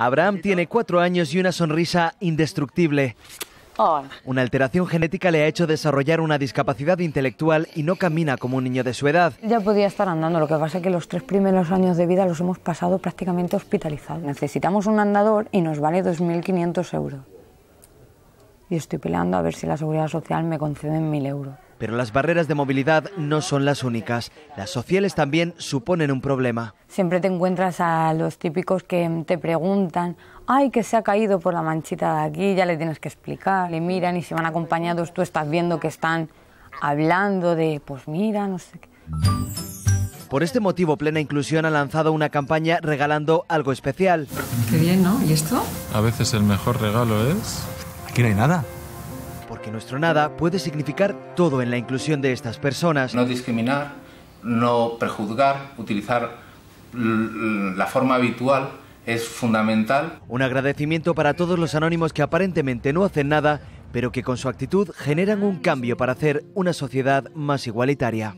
Abraham tiene cuatro años y una sonrisa indestructible. Una alteración genética le ha hecho desarrollar una discapacidad intelectual y no camina como un niño de su edad. Ya podía estar andando, lo que pasa es que los tres primeros años de vida los hemos pasado prácticamente hospitalizados. Necesitamos un andador y nos vale 2.500 euros. Y estoy peleando a ver si la Seguridad Social me concede 1.000 euros. Pero las barreras de movilidad no son las únicas. Las sociales también suponen un problema. Siempre te encuentras a los típicos que te preguntan, ay, que se ha caído por la manchita de aquí, ya le tienes que explicar. Le miran y si van acompañados, tú estás viendo que están hablando de, pues mira, no sé qué. Por este motivo, Plena Inclusión ha lanzado una campaña regalando algo especial. Qué bien, ¿no? ¿Y esto? A veces el mejor regalo es... Aquí no hay nada porque nuestro nada puede significar todo en la inclusión de estas personas. No discriminar, no prejuzgar, utilizar la forma habitual es fundamental. Un agradecimiento para todos los anónimos que aparentemente no hacen nada, pero que con su actitud generan un cambio para hacer una sociedad más igualitaria.